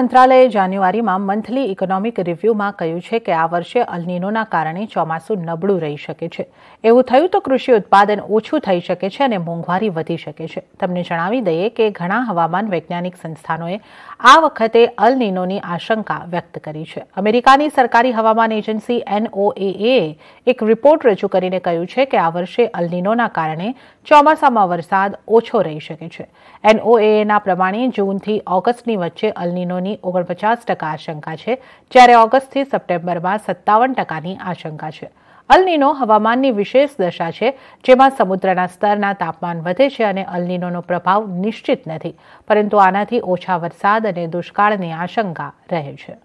મંત્રાલયે જાન્યુઆરીમાં monthly economic રિવ્યુમાં કહ્યું છે કે આ વર્ષે અલનીનોના કારણે ચોમાસું નબળું રહી શકે છે એવું થયું તો કૃષિ ઉત્પાદન ઓછું થઈ શકે છે અને મોંઘવારી વધી શકે છે તમને જણાવી દઈએ કે ઘણા હવામાન વૈજ્ઞાનિક સંસ્થાનોએ આ વખતે અલનીનોની આશંકા વ્યક્ત કરી છે અમેરિકાની સરકારી હવામાન એજન્સી એનઓએએ એક રિપોર્ટ રજૂ કરીને કહ્યું છે કે આ વર્ષે અલનીનોના કારણે ચોમાસામાં વરસાદ ઓછો રહી શકે છે એનઓએના પ્રમાણે જૂનથી ઓગસ્ટની વચ્ચે અલનીનો કેસોની ઓગણપચાસ ટકા આશંકા છે જ્યારે ઓગસ્ટથી સપ્ટેમ્બરમાં સત્તાવન ટકાની આશંકા છે અલનીનો હવામાનની વિશેષ દશા છે જેમાં સમુદ્રના સ્તરના તાપમાન વધે છે અને અલનીનોનો પ્રભાવ નિશ્ચિત નથી પરંતુ આનાથી ઓછા વરસાદ અને દુષ્કાળની આશંકા રહે છે